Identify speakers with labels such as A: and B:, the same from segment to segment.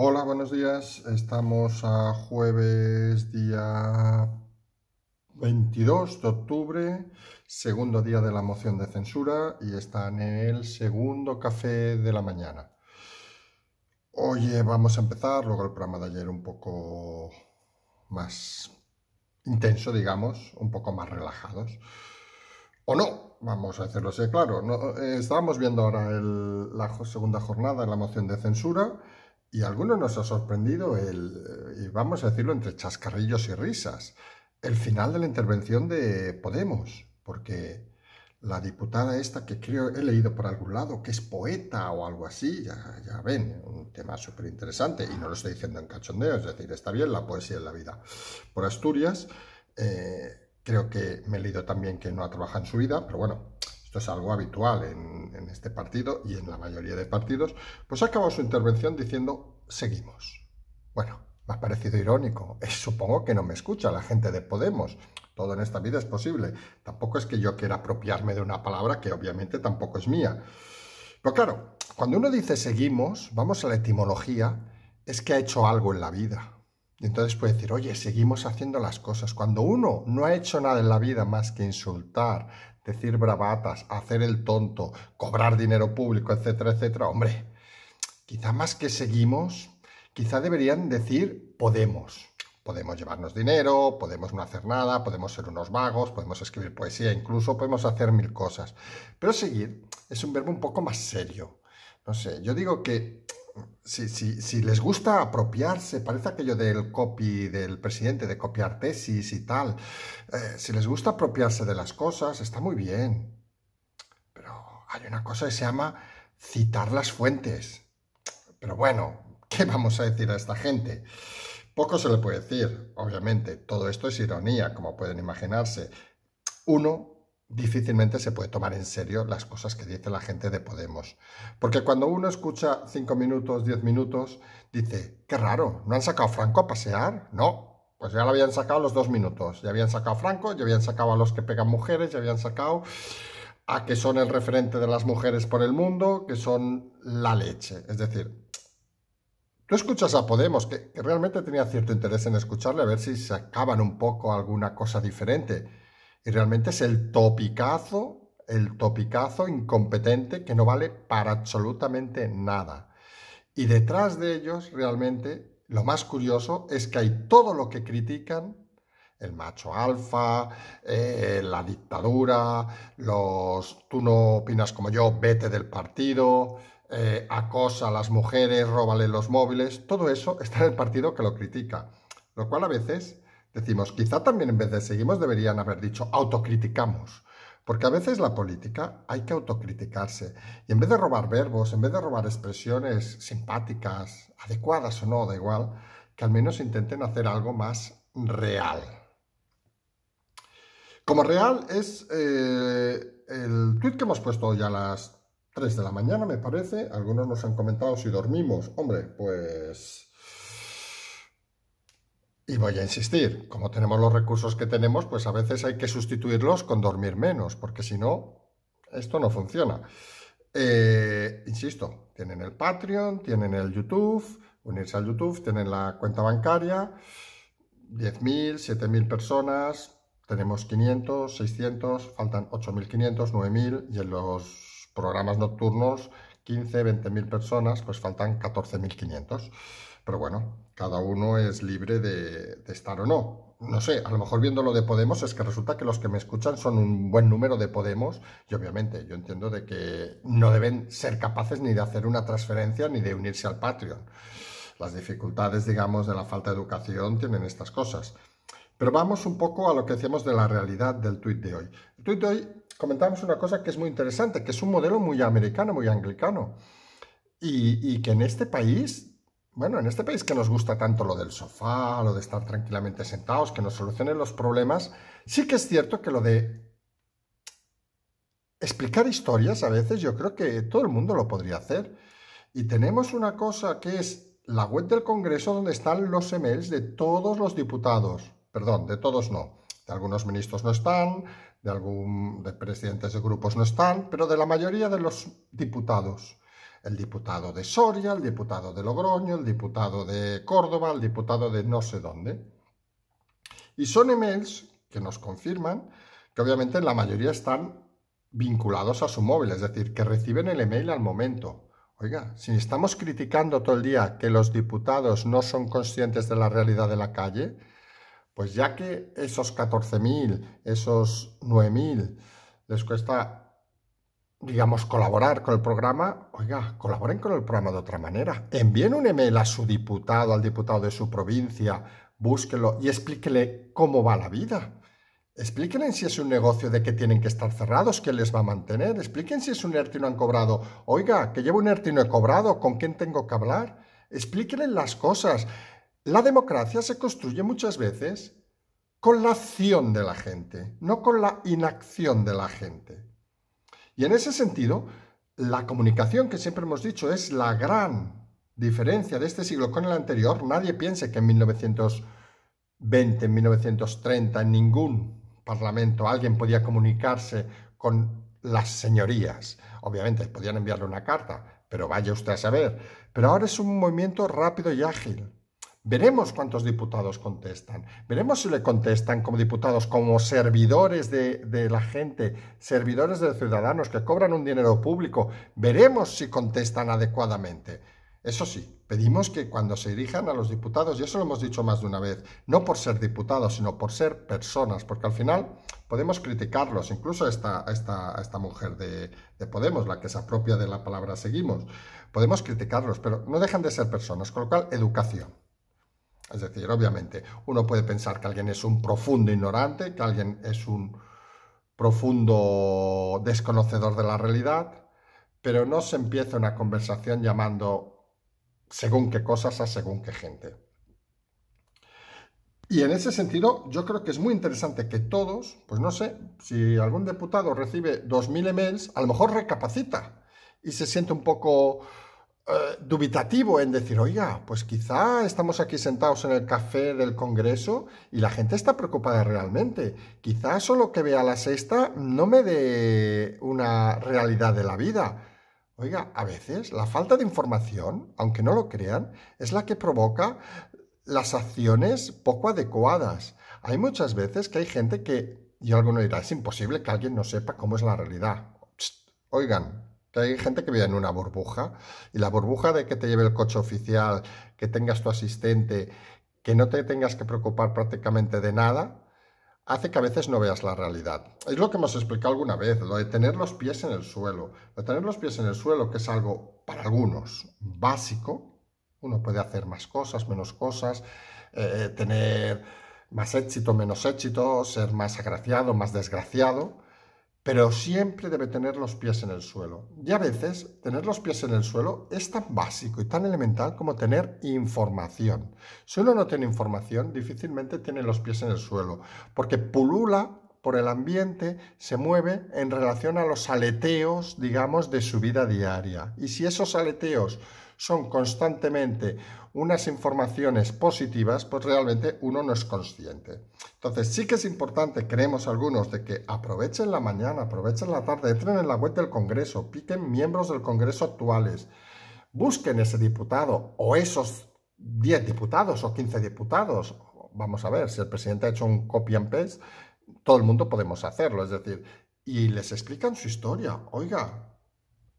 A: Hola, buenos días. Estamos a jueves día 22 de octubre, segundo día de la moción de censura y están en el segundo café de la mañana. Oye, vamos a empezar, luego el programa de ayer un poco más intenso, digamos, un poco más relajados. O no, vamos a hacerlo así, claro. No, estábamos viendo ahora la segunda jornada de la moción de censura y algunos nos ha sorprendido el, eh, y vamos a decirlo entre chascarrillos y risas, el final de la intervención de Podemos, porque la diputada esta que creo he leído por algún lado, que es poeta o algo así, ya, ven, un tema súper interesante, y no lo estoy diciendo en cachondeo, es decir, está bien la poesía en la vida. Por Asturias, eh, creo que me he leído también que no ha trabajado en su vida, pero bueno, esto es algo habitual en, este partido y en la mayoría de partidos, pues ha acabado su intervención diciendo seguimos. Bueno, me ha parecido irónico. Eh, supongo que no me escucha la gente de Podemos. Todo en esta vida es posible. Tampoco es que yo quiera apropiarme de una palabra que obviamente tampoco es mía. Pero pues claro, cuando uno dice seguimos, vamos a la etimología, es que ha hecho algo en la vida. Y entonces puede decir, oye, seguimos haciendo las cosas. Cuando uno no ha hecho nada en la vida más que insultar, decir bravatas, hacer el tonto, cobrar dinero público, etcétera, etcétera. Hombre, quizá más que seguimos, quizá deberían decir podemos. Podemos llevarnos dinero, podemos no hacer nada, podemos ser unos vagos, podemos escribir poesía, incluso podemos hacer mil cosas. Pero seguir es un verbo un poco más serio. No sé, yo digo que si, les gusta apropiarse, parece aquello del copy del presidente, de copiar tesis y tal, eh, si les gusta apropiarse de las cosas, está muy bien. Pero hay una cosa que se llama citar las fuentes. Pero bueno, ¿qué vamos a decir a esta gente? Poco se le puede decir, obviamente. Todo esto es ironía, como pueden imaginarse. Uno difícilmente se puede tomar en serio las cosas que dice la gente de Podemos. Porque cuando uno escucha 5 minutos, 10 minutos, dice, qué raro, ¿no han sacado a Franco a pasear? No, pues ya lo habían sacado los dos minutos. Ya habían sacado a Franco, ya habían sacado a los que pegan mujeres, ya habían sacado a que son el referente de las mujeres por el mundo, que son la leche. Es decir, Tú escuchas a Podemos, que, que, realmente tenía cierto interés en escucharle, a ver si sacaban un poco alguna cosa diferente. Y realmente es el topicazo, el topicazo incompetente que no vale para absolutamente nada. Y detrás de ellos realmente lo más curioso es que hay todo lo que critican el macho alfa, eh, la dictadura, los tú no opinas como yo, vete del partido, eh, acosa a las mujeres, róbale los móviles, todo eso está en el partido que lo critica, lo cual a veces Decimos, quizá también en vez de seguimos deberían haber dicho autocriticamos. Porque a veces la política hay que autocriticarse. Y en vez de robar verbos, en vez de robar expresiones simpáticas, adecuadas o no, da igual, que al menos intenten hacer algo más real. Como real es eh, el tweet que hemos puesto ya a las 3 de la mañana, me parece. Algunos nos han comentado si dormimos. Hombre, pues y voy a insistir, como tenemos los recursos que tenemos, pues a veces hay que sustituirlos con dormir menos, porque si no, esto no funciona. Eh, insisto, tienen el Patreon, tienen el YouTube, unirse al YouTube, tienen la cuenta bancaria, 10.000, 7.000 personas, tenemos 500, 600, faltan 8.500, 9.000 y en los programas nocturnos 15, 20.000 personas, pues faltan 14.500. Pero bueno, cada uno es libre de, estar o no no sé, a lo mejor viendo lo de Podemos es que resulta que los que me escuchan son un buen número de Podemos y obviamente yo entiendo de que no deben ser capaces ni de hacer una transferencia ni de unirse al Patreon. Las dificultades, digamos, de la falta de educación tienen estas cosas. Pero vamos un poco a lo que decíamos de la realidad del tuit de hoy. El tuit de hoy comentamos una cosa que es muy interesante, que es un modelo muy americano, muy anglicano. Y, y que en este país bueno, en este país que nos gusta tanto lo del sofá, lo de estar tranquilamente sentados, que nos solucionen los problemas, sí que es cierto que lo de explicar historias a veces yo creo que todo el mundo lo podría hacer. Y tenemos una cosa que es la web del Congreso donde están los emails de todos los diputados, perdón, de todos no, de algunos ministros no están, de algún de presidentes de grupos no están, pero de la mayoría de los diputados el diputado de Soria, el diputado de Logroño, el diputado de Córdoba, el diputado de no sé dónde. Y son emails que nos confirman que obviamente la mayoría están vinculados a su móvil, es decir, que reciben el email al momento. Oiga, si estamos criticando todo el día que los diputados no son conscientes de la realidad de la calle, pues ya que esos 14.000, esos 9.000 les cuesta digamos, colaborar con el programa, oiga, colaboren con el programa de otra manera. Envíen un email a su diputado, al diputado de su provincia, búsquenlo y explíquele cómo va la vida. Explíquenle si es un negocio de que tienen que estar cerrados, que les va a mantener. Expliquen si es un ERTE y no han cobrado. Oiga, que llevo un ERTE y no he cobrado, ¿con quién tengo que hablar? Explíquenle las cosas. La democracia se construye muchas veces con la acción de la gente, no con la inacción de la gente. Y en ese sentido, la comunicación que siempre hemos dicho es la gran diferencia de este siglo con el anterior. Nadie piense que en 1920, en 1930, en ningún parlamento alguien podía comunicarse con las señorías. Obviamente, podían enviarle una carta, pero vaya usted a saber. Pero ahora es un movimiento rápido y ágil. Veremos cuántos diputados contestan. Veremos si le contestan como diputados, como servidores de, la gente, servidores de ciudadanos que cobran un dinero público. Veremos si contestan adecuadamente. Eso sí, pedimos que cuando se dirijan a los diputados, y eso lo hemos dicho más de una vez, no por ser diputados, sino por ser personas, porque al final podemos criticarlos, incluso a esta, mujer de, de Podemos, la que se apropia de la palabra seguimos, podemos criticarlos, pero no dejan de ser personas, con lo cual, educación. Es decir, obviamente, uno puede pensar que alguien es un profundo ignorante, que alguien es un profundo desconocedor de la realidad, pero no se empieza una conversación llamando según qué cosas a según qué gente. Y en ese sentido, yo creo que es muy interesante que todos, pues no sé, si algún diputado recibe 2.000 emails, a lo mejor recapacita y se siente un poco eh, dubitativo en decir, oiga, pues quizá estamos aquí sentados en el café del Congreso y la gente está preocupada realmente. Quizá solo que vea la sexta no me dé una realidad de la vida. Oiga, a veces la falta de información, aunque no lo crean, es la que provoca las acciones poco adecuadas. Hay muchas veces que hay gente que, y alguno dirá, es imposible que alguien no sepa cómo es la realidad. oigan, hay gente que vive en una burbuja y la burbuja de que te lleve el coche oficial, que tengas tu asistente, que no te tengas que preocupar prácticamente de nada, hace que a veces no veas la realidad. Es lo que hemos explicado alguna vez, lo de tener los pies en el suelo. Lo de tener los pies en el suelo, que es algo para algunos básico, uno puede hacer más cosas, menos cosas, eh, tener más éxito, menos éxito, ser más agraciado, más desgraciado pero siempre debe tener los pies en el suelo. Y a veces tener los pies en el suelo es tan básico y tan elemental como tener información. Si uno no tiene información, difícilmente tiene los pies en el suelo, porque pulula por el ambiente, se mueve en relación a los aleteos, digamos, de su vida diaria. Y si esos aleteos son constantemente unas informaciones positivas, pues realmente uno no es consciente. Entonces sí que es importante, creemos algunos, de que aprovechen la mañana, aprovechen la tarde, entren en la web del Congreso, piquen miembros del Congreso actuales, busquen ese diputado o esos 10 diputados o 15 diputados. Vamos a ver, si el presidente ha hecho un copy and paste, todo el mundo podemos hacerlo, es decir, y les explican su historia. Oiga,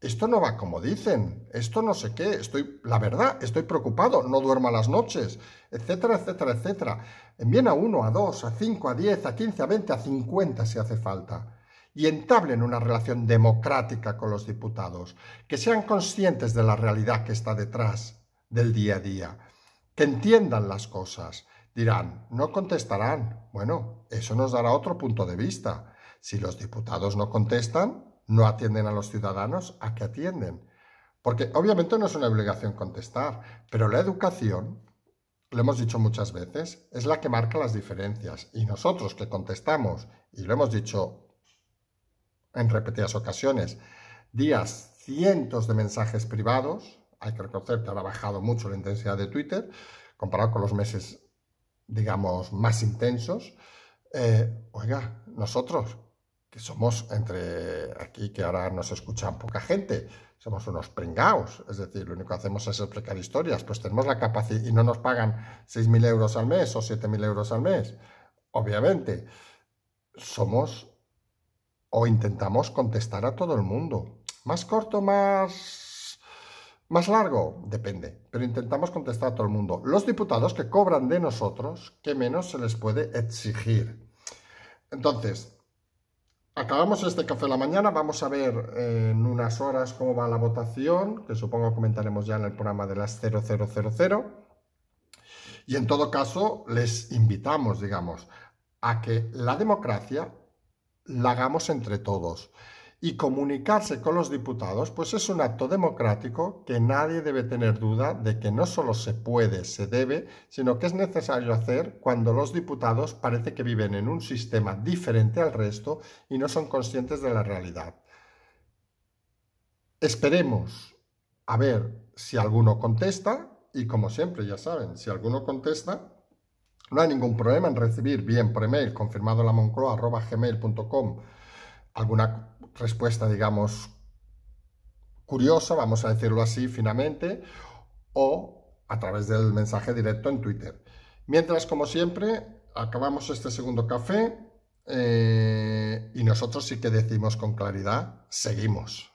A: esto no va como dicen, esto no sé qué, estoy, la verdad, estoy preocupado, no duermo las noches, etcétera, etcétera, etcétera. Envíen a uno, a dos, a cinco, a diez, a quince, a veinte, a cincuenta si hace falta. Y entablen una relación democrática con los diputados, que sean conscientes de la realidad que está detrás del día a día, que entiendan las cosas. Dirán, no contestarán. Bueno, eso nos dará otro punto de vista. Si los diputados no contestan, no atienden a los ciudadanos, ¿a qué atienden? Porque obviamente no es una obligación contestar, pero la educación, lo hemos dicho muchas veces, es la que marca las diferencias. Y nosotros que contestamos, y lo hemos dicho en repetidas ocasiones, días cientos de mensajes privados, hay que reconocer que ahora ha bajado mucho la intensidad de Twitter, comparado con los meses, digamos, más intensos, eh, oiga, nosotros que somos entre aquí, que ahora nos escuchan poca gente, somos unos pringaos, es decir, lo único que hacemos es explicar historias, pues tenemos la capacidad y no nos pagan 6.000 euros al mes o 7.000 euros al mes, obviamente, somos o intentamos contestar a todo el mundo, más corto, más... Más largo, depende, pero intentamos contestar a todo el mundo. Los diputados que cobran de nosotros, ¿qué menos se les puede exigir? Entonces, Acabamos este café de la mañana, vamos a ver en unas horas cómo va la votación, que supongo comentaremos ya en el programa de las 0000. Y en todo caso, les invitamos, digamos, a que la democracia la hagamos entre todos y comunicarse con los diputados, pues es un acto democrático que nadie debe tener duda de que no solo se puede, se debe, sino que es necesario hacer cuando los diputados parece que viven en un sistema diferente al resto y no son conscientes de la realidad. Esperemos a ver si alguno contesta y como siempre, ya saben, si alguno contesta, no hay ningún problema en recibir bien por email confirmado la moncloa, alguna respuesta, digamos, curiosa, vamos a decirlo así finamente, o a través del mensaje directo en Twitter. Mientras, como siempre, acabamos este segundo café eh, y nosotros sí que decimos con claridad, seguimos.